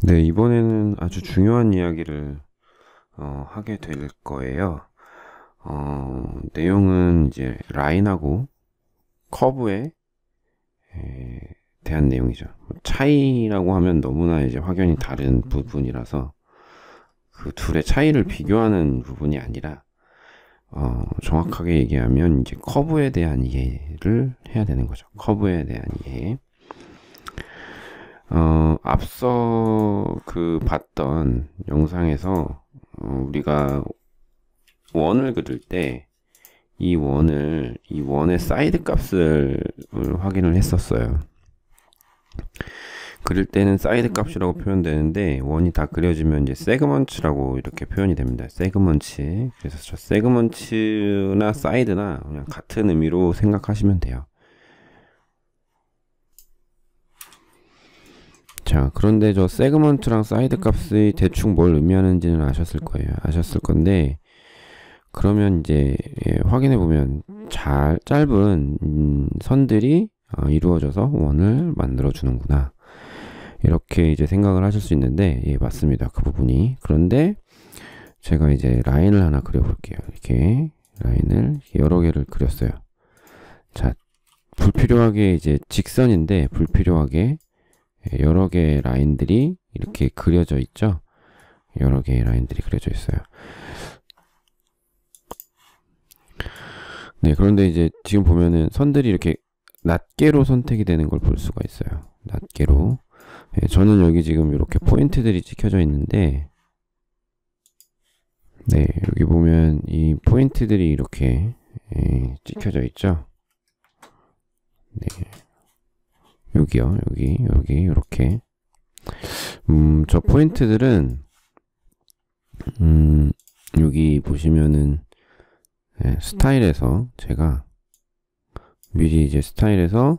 네, 이번에는 아주 중요한 이야기를 어, 하게 될 거예요. 어, 내용은 이제 라인하고 커브에 에, 대한 내용이죠. 뭐 차이라고 하면 너무나 이제 확연히 다른 부분이라서 그 둘의 차이를 비교하는 부분이 아니라 어, 정확하게 얘기하면 이제 커브에 대한 이해를 해야 되는 거죠. 커브에 대한 이해. 어, 앞서 그 봤던 영상에서 어, 우리가 원을 그릴 때 이 원을 이 원의 사이드 값을 확인을 했었어요. 그릴 때는 사이드 값이라고 표현되는데 원이 다 그려지면 이제 세그먼츠라고 이렇게 표현이 됩니다. 세그먼츠. 그래서 저 세그먼츠나 사이드나 그냥 같은 의미로 생각하시면 돼요. 자 그렇죠. 그런데 저 세그먼트랑 사이드 값이 대충 뭘 의미하는지는 아셨을 거예요 아셨을 건데 그러면 이제 예, 확인해 보면 잘 짧은 음, 선들이 어, 이루어져서 원을 만들어 주는구나 이렇게 이제 생각을 하실 수 있는데 예 맞습니다 그 부분이 그런데 제가 이제 라인을 하나 그려 볼게요 이렇게 라인을 여러 개를 그렸어요 자 불필요하게 이제 직선인데 불필요하게 예, 여러 개의 라인들이 이렇게 음. 그려져 있죠. 여러 개의 라인들이 그려져 있어요. 네, 그런데 이제 지금 보면은 선들이 이렇게 낱개로 선택이 되는 걸 볼 수가 있어요. 낱개로. 네, 저는 여기 지금 이렇게 포인트들이 찍혀져 있는데, 네, 여기 보면 이 포인트들이 이렇게 예, 찍혀져 있죠. 네. 여기요, 여기, 여기, 이렇게. 음, 저 포인트들은, 음, 여기 보시면은, 네, 스타일에서 제가 미리 이제 스타일에서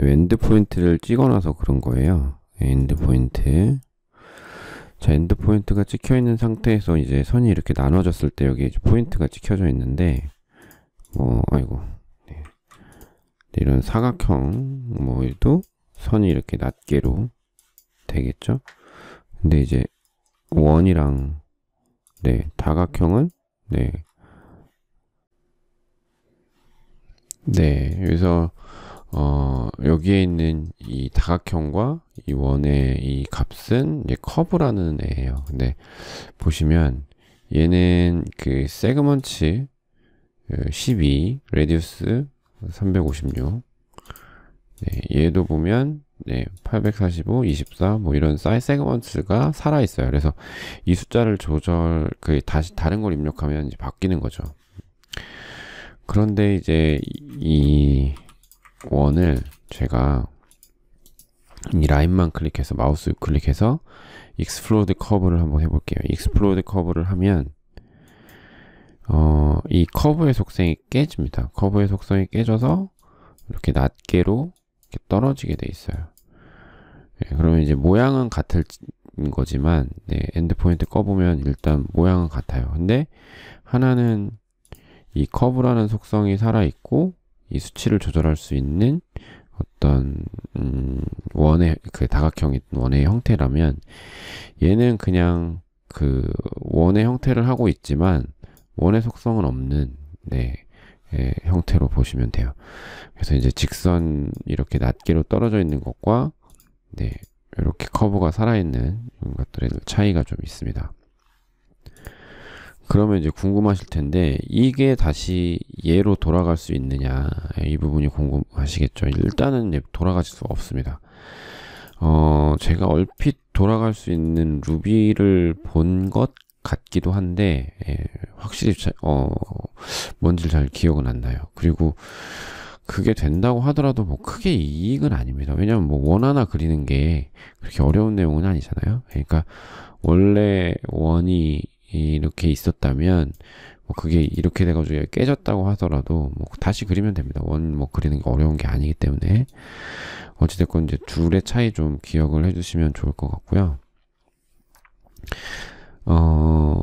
요 엔드 포인트를 찍어놔서 그런 거예요. 엔드 포인트. 자, 엔드 포인트가 찍혀 있는 상태에서 이제 선이 이렇게 나눠졌을 때 여기 포인트가 찍혀져 있는데, 뭐, 아이고, 이런 사각형 모에도 선이 이렇게 낮게로 되겠죠. 근데 이제 원이랑 네 다각형은 네. 네, 그래서 어, 여기에 있는 이 다각형과 이 원의 이 값은 이제 커브라는 애예요. 근데 보시면 얘는 그 세그먼츠 12 그 레디우스 356. 네, 얘도 보면 네, 845, 24, 뭐 이런 사이 세그먼트가 살아있어요. 그래서 이 숫자를 조절, 그 다시 다른 걸 입력하면 이제 바뀌는 거죠. 그런데 이제 이 원을 제가 이 라인만 클릭해서 마우스 클릭해서 익스플로드 커브를 한번 해볼게요. 익스플로드 커브를 하면 어, 이 커브의 속성이 깨집니다. 커브의 속성이 깨져서 이렇게 낮게로 이렇게 떨어지게 돼 있어요. 네, 그러면 이제 모양은 같을 거지만 네, 엔드포인트 꺼보면 일단 모양은 같아요. 근데 하나는 이 커브라는 속성이 살아있고 이 수치를 조절할 수 있는 어떤 음, 원의 그 다각형이 원의 형태라면 얘는 그냥 그 원의 형태를 하고 있지만 원의 속성은 없는 네, 예, 형태로 보시면 돼요. 그래서 이제 직선 이렇게 낮게로 떨어져 있는 것과 네, 이렇게 커브가 살아있는 것들의 차이가 좀 있습니다. 그러면 이제 궁금하실 텐데 이게 다시 얘로 돌아갈 수 있느냐 예, 이 부분이 궁금하시겠죠. 일단은 돌아갈 수 없습니다. 어, 제가 얼핏 돌아갈 수 있는 루비를 본것 같기도 한데 예, 확실히 자, 어 뭔지 잘 기억은 안 나요. 그리고 그게 된다고 하더라도 뭐 크게 이익은 아닙니다. 왜냐면뭐 원 하나 그리는 게 그렇게 어려운 내용은 아니잖아요. 그러니까 원래 원이 이렇게 있었다면 뭐 그게 이렇게 돼가지고 깨졌다고 하더라도 뭐 다시 그리면 됩니다. 원 뭐 그리는 게 어려운 게 아니기 때문에 어찌됐건 이제 둘의 차이 좀 기억을 해주시면 좋을 것 같고요. 어,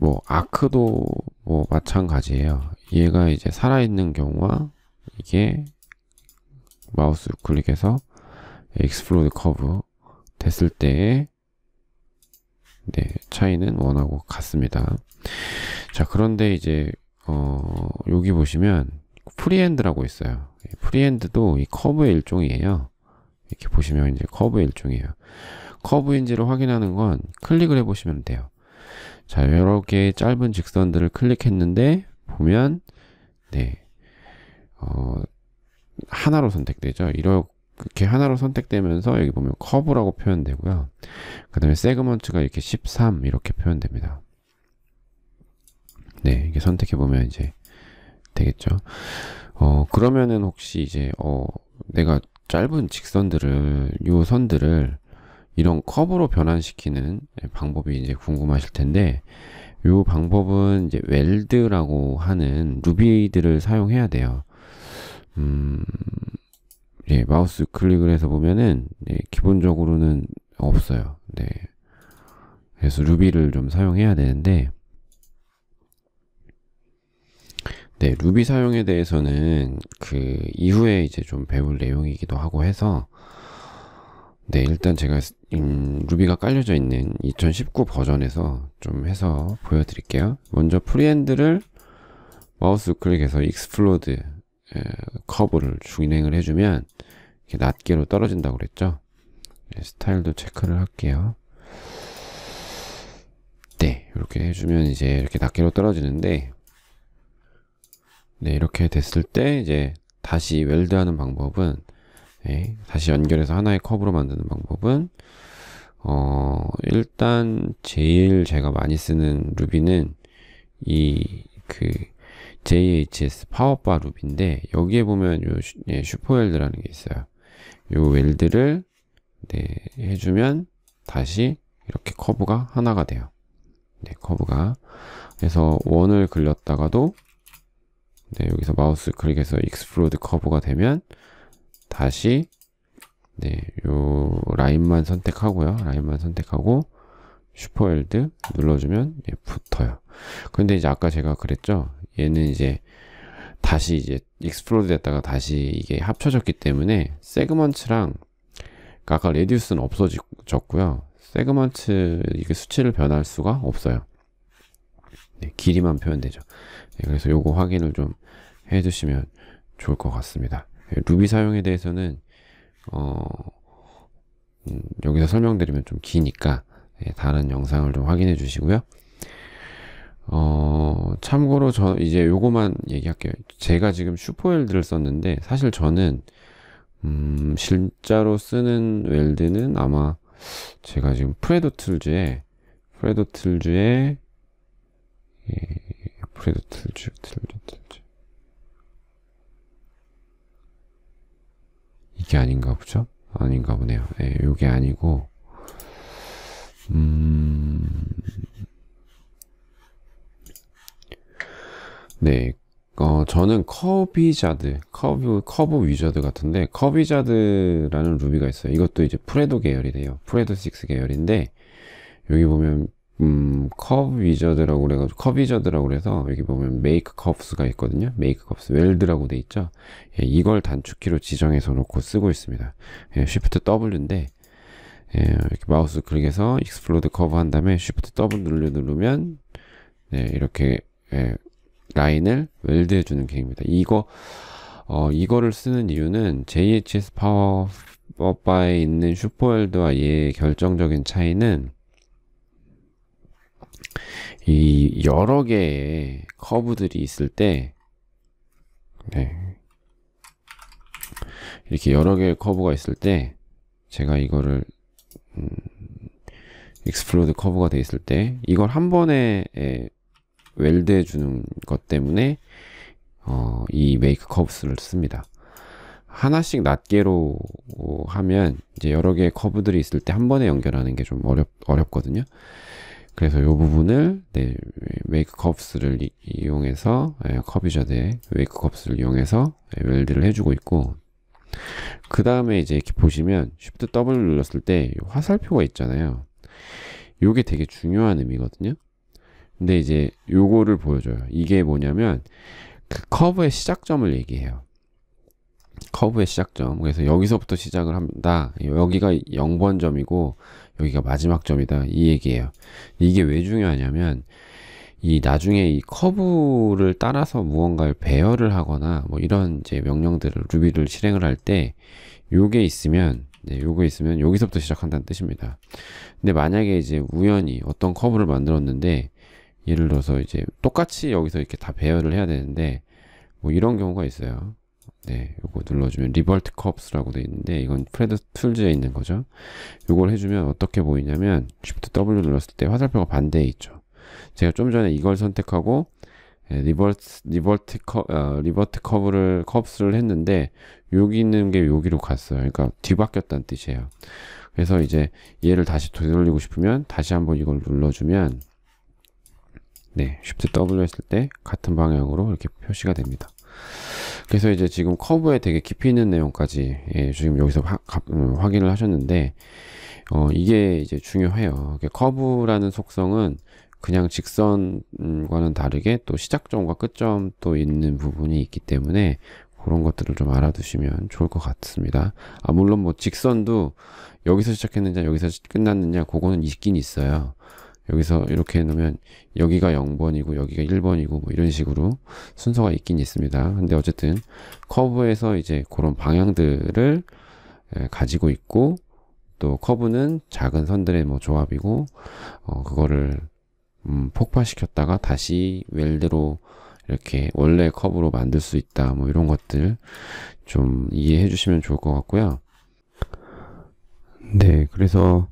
뭐, 아크도 뭐, 마찬가지예요. 얘가 이제 살아있는 경우와 이게 마우스 클릭해서 익스플로드 커브 됐을 때의 네, 차이는 원하고 같습니다. 자, 그런데 이제, 어, 여기 보시면 프리핸드라고 있어요. 예, 프리핸드도 이 커브의 일종이에요. 이렇게 보시면 이제 커브의 일종이에요. 커브인지를 확인하는 건 클릭을 해보시면 돼요. 자, 이렇게 짧은 직선들을 클릭했는데 보면 네, 어, 하나로 선택되죠. 이렇게 하나로 선택되면서 여기 보면 커브라고 표현되고요. 그 다음에 세그먼트가 이렇게 13 이렇게 표현됩니다. 네, 이게 선택해보면 이제 되겠죠. 어, 그러면은 혹시 이제, 어, 내가 짧은 직선들을, 요 선들을 이런 컵으로 변환시키는 예, 방법이 이제 궁금하실 텐데 이 방법은 이제 웰드라고 하는 루비에이드를 사용해야 돼요. 음, 예, 마우스 클릭을 해서 보면은 예, 기본적으로는 없어요. 네. 그래서 루비를 좀 사용해야 되는데 네, 루비 사용에 대해서는 그 이후에 이제 좀 배울 내용이기도 하고 해서 네, 일단 제가 음, 루비가 깔려져 있는 2019 버전에서 좀 해서 보여드릴게요. 먼저 프리핸드를 마우스 클릭해서 익스플로드 에, 커브를 진행을 해주면 이렇게 낮게로 떨어진다고 그랬죠. 네, 스타일도 체크를 할게요. 네, 이렇게 해주면 이제 이렇게 낮게로 떨어지는데 네, 이렇게 됐을 때 이제 다시 웰드하는 방법은 네, 다시 연결해서 하나의 컵으로 만드는 방법은 어, 일단 제일 제가 많이 쓰는 루비는 이 그 JHS 파워바 루비인데 여기에 보면 요 슈, 예, 슈퍼웰드라는 게 있어요. 요 웰드를 네, 해주면 다시 이렇게 커브가 하나가 돼요. 네, 커브가 그래서 원을 그렸다가도 네, 여기서 마우스 클릭해서 익스플로드 커브가 되면 다시 네, 요 라인만 선택하고요. 라인만 선택하고 슈퍼웰드 눌러주면 예, 붙어요. 근데 이제 아까 제가 그랬죠. 얘는 이제 다시 이제 익스플로드 됐다가 다시 이게 합쳐졌기 때문에 세그먼츠랑 그러니까 아까 레디우스는 없어졌고요. 세그먼츠 이게 수치를 변할 수가 없어요. 네, 길이만 표현되죠. 네, 그래서 요거 확인을 좀 해주시면 좋을 것 같습니다. 루비 예, 사용에 대해서는 어, 음, 여기서 설명드리면 좀 기니까 예, 다른 영상을 좀 확인해 주시고요. 어, 참고로 저 이제 요거만 얘기할게요. 제가 지금 슈퍼웰드를 썼는데 사실 저는 음, 실제로 쓰는 웰드는 아마 제가 지금 프레도 툴즈에 프레도 툴즈에 예, 프레도 툴즈 툴즈 툴즈 이게 아닌가 보죠? 아닌가 보네요. 예, 요게 아니고, 음, 네, 어, 저는 커비자드, 커브, 커브 위저드 같은데, 커비자드라는 루비가 있어요. 이것도 이제 프레도 계열이래요. 프레도 6 계열인데, 여기 보면 음, 커브 위저드라고 그래가지고, 커브 위저드라고 그래서, 여기 보면 메이크 커브스가 있거든요. 메이크 커브스, 웰드라고 돼 있죠. 예, 이걸 단축키로 지정해서 놓고 쓰고 있습니다. 예, Shift W인데, 예, 이렇게 마우스 클릭해서 익스플로드 커브 한 다음에 Shift W 눌러 누르면, 예, 이렇게, 예, 라인을 웰드 해주는 기능입니다. 이거, 어, 이거를 쓰는 이유는 JHS 파워바에 있는 슈퍼웰드와 얘의 결정적인 차이는 이 여러 개의 커브들이 있을 때 네. 이렇게 여러 개의 커브가 있을 때 제가 이거를 음, 익스플로드 커브가 돼 있을 때 이걸 한 번에 에, 웰드해 주는 것 때문에 어, 이 메이크 커브스를 씁니다. 하나씩 낱개로 하면 이제 여러 개의 커브들이 있을 때 한 번에 연결하는 게 좀 어렵 어렵거든요. 그래서 이 부분을 네, 웨이크 컵스를 이, 용해서 예, 커비저드의 웨이크 컵스를 이용해서 예, 웰드를 해주고 있고 그 다음에 이제 이렇게 보시면 Shift W 눌렀을 때 화살표가 있잖아요. 이게 되게 중요한 의미거든요. 근데 이제 요거를 보여줘요. 이게 뭐냐면 그 커브의 시작점을 얘기해요. 커브의 시작점. 그래서 여기서부터 시작을 합니다. 여기가 0번점이고 여기가 마지막 점이다 이 얘기예요. 이게 왜 중요하냐면 이 나중에 이 커브를 따라서 무언가를 배열을 하거나 뭐 이런 이제 명령들을 루비를 실행을 할 때 요게 있으면 네, 요거 있으면 여기서부터 시작한다는 뜻입니다. 근데 만약에 이제 우연히 어떤 커브를 만들었는데 예를 들어서 이제 똑같이 여기서 이렇게 다 배열을 해야 되는데 뭐 이런 경우가 있어요. 네, 요거 눌러주면 리버트 컵스라고 되어 있는데 이건 프레드 툴즈에 있는 거죠. 요걸 해주면 어떻게 보이냐면 Shift W 눌렀을 때 화살표가 반대에 있죠. 제가 좀 전에 이걸 선택하고 네, 예, 리버트 리버트 커 어, 리버트 커브를 컵스를 했는데 여기 있는 게 여기로 갔어요. 그러니까 뒤바뀌었다는 뜻이에요. 그래서 이제 얘를 다시 되돌리고 싶으면 다시 한번 이걸 눌러주면 네, Shift W 했을 때 같은 방향으로 이렇게 표시가 됩니다. 그래서 이제 지금 커브에 되게 깊이 있는 내용까지 예, 지금 여기서 화, 가, 음, 확인을 하셨는데 어, 이게 이제 중요해요. 커브라는 속성은 그냥 직선과는 다르게 또 시작점과 끝점 또 있는 부분이 있기 때문에 그런 것들을 좀 알아두시면 좋을 것 같습니다. 아, 물론 뭐 직선도 여기서 시작했느냐, 여기서 끝났느냐, 그거는 있긴 있어요. 여기서 이렇게 해놓으면 여기가 0번이고 여기가 1번이고 뭐 이런 식으로 순서가 있긴 있습니다. 근데 어쨌든 커브에서 이제 그런 방향들을 예, 가지고 있고 또 커브는 작은 선들의 뭐 조합이고 어 그거를 음 폭파시켰다가 다시 웰드로 이렇게 원래 커브로 만들 수 있다 뭐 이런 것들 좀 이해해 주시면 좋을 것 같고요. 네, 그래서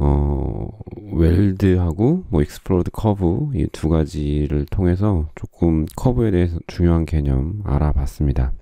어, 웰드하고 뭐 익스플로드 커브 이 두 가지를 통해서 조금 커브에 대해서 중요한 개념 알아봤습니다.